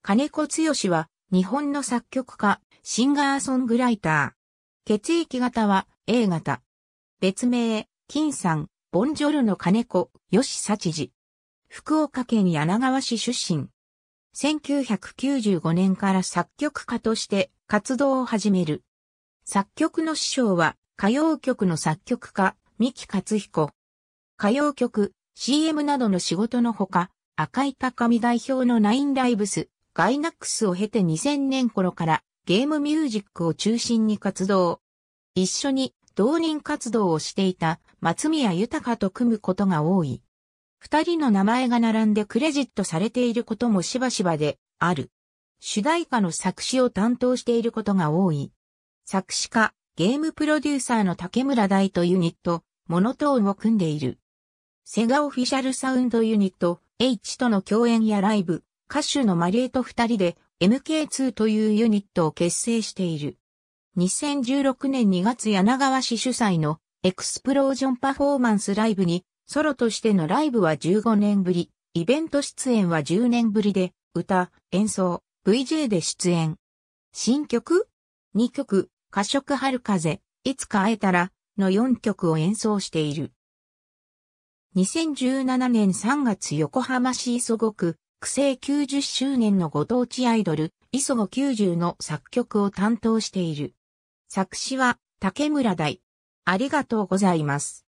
金子剛は、日本の作曲家、シンガーソングライター。血液型は A 型。別名、金さん、ボンジョルの金子、吉幸治。福岡県柳川市出身。1995年から作曲家として活動を始める。作曲の師匠は、歌謡曲の作曲家、三木勝彦。歌謡曲、CM などの仕事のほか、赤い高見代表のナインライブス、ガイナックスを経て2000年頃からゲームミュージックを中心に活動。一緒に同人活動をしていた松宮豊と組むことが多い。二人の名前が並んでクレジットされていることもしばしばである。主題歌の作詞を担当していることが多い。作詞家、ゲームプロデューサーの竹村大とユニット、モノトーンを組んでいる。セガオフィシャルサウンドユニット、H との共演やライブ、歌手のマリエと二人で MK2 というユニットを結成している。2016年2月柳川市主催のエクスプロージョンパフォーマンスライブにソロとしてのライブは15年ぶり、イベント出演は10年ぶりで歌、演奏、VJ で出演。新曲 ?2 曲、過食春風、いつか会えたらの4曲を演奏している。2017年3月横浜市磯子区区政90周年のご当地アイドル、磯子90の作曲を担当している。作詞は、竹村大。ありがとうございます。